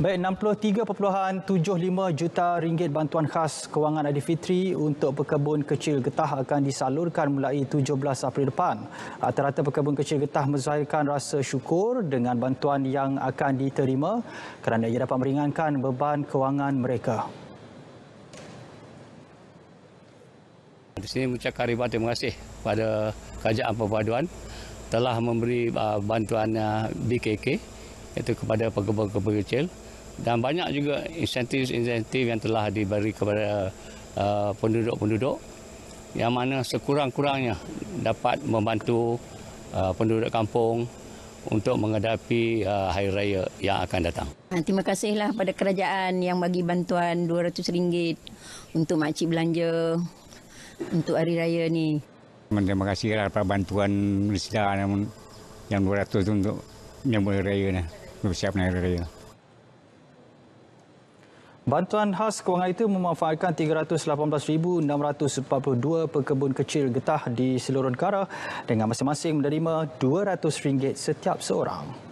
Baik, 63.75 juta ringgit bantuan khas kewangan Aidilfitri untuk pekebun kecil getah akan disalurkan mulai 17 April depan. Rata-rata pekebun kecil getah menzahirkan rasa syukur dengan bantuan yang akan diterima kerana ia dapat meringankan beban kewangan mereka. Di sini mengucapkan ribuan terima kasih kepada Kerajaan Perpaduan telah memberi uh, bantuan uh, BKK itu kepada pekebun-pekebun kecil dan banyak juga insentif-insentif yang telah diberi kepada uh, penduduk-penduduk uh, yang mana sekurang-kurangnya dapat membantu uh, penduduk kampung untuk menghadapi uh, hari raya yang akan datang. Ha, terima kasihlah pada kerajaan yang bagi bantuan RM200 untuk makcik belanja untuk hari raya ni. Terima kasihlah pada bantuan Malaysia yang RM200 untuk menyambut hari raya ni. Bersiap hari raya. Bantuan khas kewangan itu memanfaatkan 318,642 pekebun kecil getah di seluruh negara dengan masing-masing menerima RM200 setiap seorang.